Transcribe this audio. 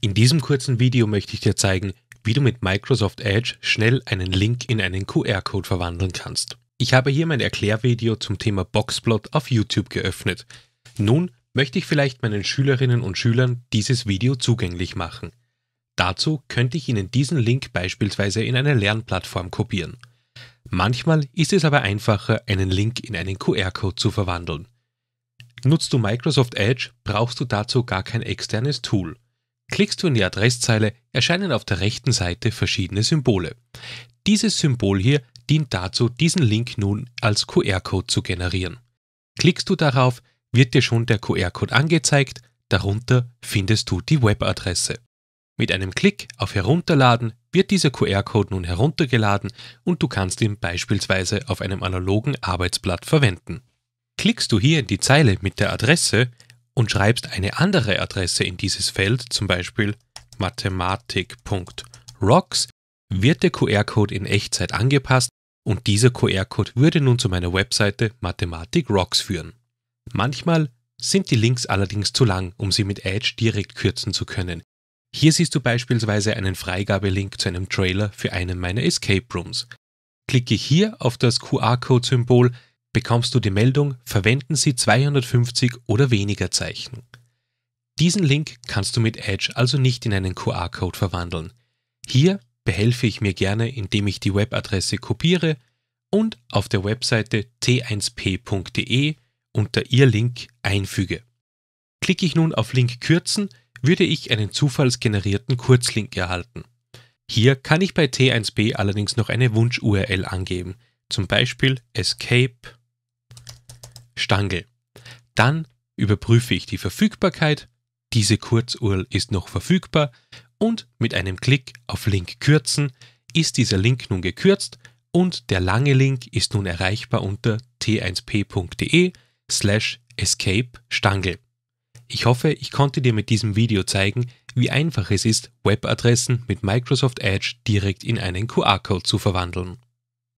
In diesem kurzen Video möchte ich dir zeigen, wie du mit Microsoft Edge schnell einen Link in einen QR-Code verwandeln kannst. Ich habe hier mein Erklärvideo zum Thema Boxplot auf YouTube geöffnet. Nun möchte ich vielleicht meinen Schülerinnen und Schülern dieses Video zugänglich machen. Dazu könnte ich ihnen diesen Link beispielsweise in eine Lernplattform kopieren. Manchmal ist es aber einfacher, einen Link in einen QR-Code zu verwandeln. Nutzt du Microsoft Edge, brauchst du dazu gar kein externes Tool. Klickst du in die Adresszeile, erscheinen auf der rechten Seite verschiedene Symbole. Dieses Symbol hier dient dazu, diesen Link nun als QR-Code zu generieren. Klickst du darauf, wird dir schon der QR-Code angezeigt, darunter findest du die Webadresse. Mit einem Klick auf Herunterladen wird dieser QR-Code nun heruntergeladen und du kannst ihn beispielsweise auf einem analogen Arbeitsblatt verwenden. Klickst du hier in die Zeile mit der Adresse, und schreibst eine andere Adresse in dieses Feld, zum Beispiel mathematik.rocks, wird der QR-Code in Echtzeit angepasst und dieser QR-Code würde nun zu meiner Webseite mathematik.rocks führen. Manchmal sind die Links allerdings zu lang, um sie mit Edge direkt kürzen zu können. Hier siehst du beispielsweise einen Freigabelink zu einem Trailer für einen meiner Escape Rooms. Klicke hier auf das QR-Code-Symbol, bekommst du die Meldung, verwenden Sie 250 oder weniger Zeichen. Diesen Link kannst du mit Edge also nicht in einen QR-Code verwandeln. Hier behelfe ich mir gerne, indem ich die Webadresse kopiere und auf der Webseite t1p.de unter ihr Link einfüge. Klicke ich nun auf Link kürzen, würde ich einen zufallsgenerierten Kurzlink erhalten. Hier kann ich bei T1b allerdings noch eine Wunsch-URL angeben, zum Beispiel escape Stange. Dann überprüfe ich die Verfügbarkeit, diese Kurzurl ist noch verfügbar und mit einem Klick auf Link kürzen ist dieser Link nun gekürzt und der lange Link ist nun erreichbar unter t1p.de slash escape Stange. Ich hoffe, ich konnte dir mit diesem Video zeigen, wie einfach es ist, Webadressen mit Microsoft Edge direkt in einen QR-Code zu verwandeln.